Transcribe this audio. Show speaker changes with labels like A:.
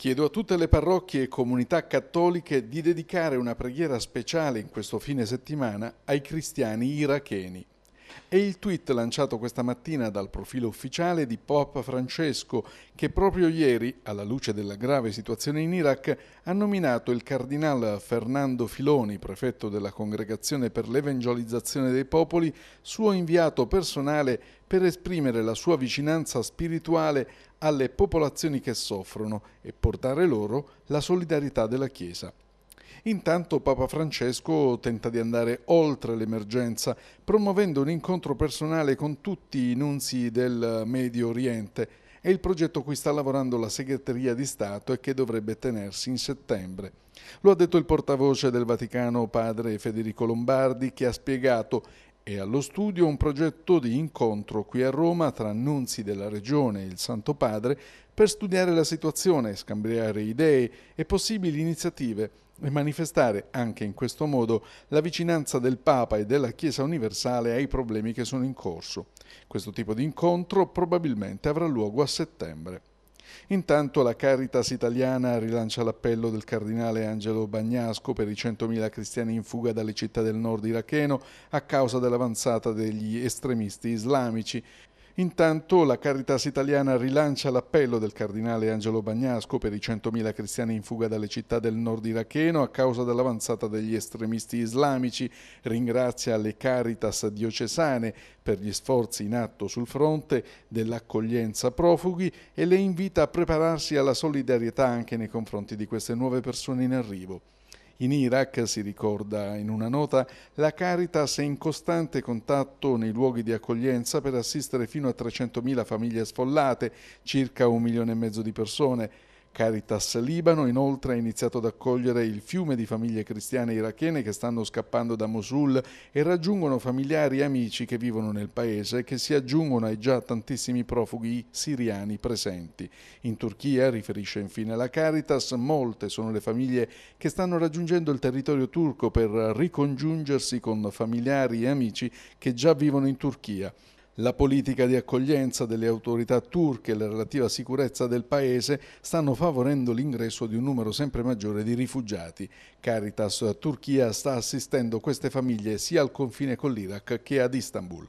A: Chiedo a tutte le parrocchie e comunità cattoliche di dedicare una preghiera speciale in questo fine settimana ai cristiani iracheni. È il tweet lanciato questa mattina dal profilo ufficiale di Papa Francesco, che proprio ieri, alla luce della grave situazione in Iraq, ha nominato il cardinal Fernando Filoni, prefetto della Congregazione per l'Evangelizzazione dei Popoli, suo inviato personale per esprimere la sua vicinanza spirituale alle popolazioni che soffrono e portare loro la solidarietà della Chiesa. Intanto Papa Francesco tenta di andare oltre l'emergenza, promuovendo un incontro personale con tutti i nunzi del Medio Oriente. È il progetto cui sta lavorando la Segreteria di Stato e che dovrebbe tenersi in settembre. Lo ha detto il portavoce del Vaticano, padre Federico Lombardi, che ha spiegato è allo studio un progetto di incontro qui a Roma tra nunzi della Regione e il Santo Padre per studiare la situazione, scambiare idee e possibili iniziative e manifestare anche in questo modo la vicinanza del Papa e della Chiesa universale ai problemi che sono in corso. Questo tipo di incontro probabilmente avrà luogo a settembre. Intanto la Caritas italiana rilancia l'appello del cardinale Angelo Bagnasco per i 100.000 cristiani in fuga dalle città del nord iracheno a causa dell'avanzata degli estremisti islamici Intanto la Caritas italiana rilancia l'appello del cardinale Angelo Bagnasco per i 100.000 cristiani in fuga dalle città del nord iracheno a causa dell'avanzata degli estremisti islamici. Ringrazia le Caritas diocesane per gli sforzi in atto sul fronte dell'accoglienza profughi e le invita a prepararsi alla solidarietà anche nei confronti di queste nuove persone in arrivo. In Iraq, si ricorda in una nota, la Caritas è in costante contatto nei luoghi di accoglienza per assistere fino a 300.000 famiglie sfollate, circa un milione e mezzo di persone. Caritas Libano inoltre ha iniziato ad accogliere il fiume di famiglie cristiane irachene che stanno scappando da Mosul e raggiungono familiari e amici che vivono nel paese che si aggiungono ai già tantissimi profughi siriani presenti. In Turchia, riferisce infine la Caritas, molte sono le famiglie che stanno raggiungendo il territorio turco per ricongiungersi con familiari e amici che già vivono in Turchia. La politica di accoglienza delle autorità turche e la relativa sicurezza del paese stanno favorendo l'ingresso di un numero sempre maggiore di rifugiati. Caritas Turchia sta assistendo queste famiglie sia al confine con l'Iraq che ad Istanbul.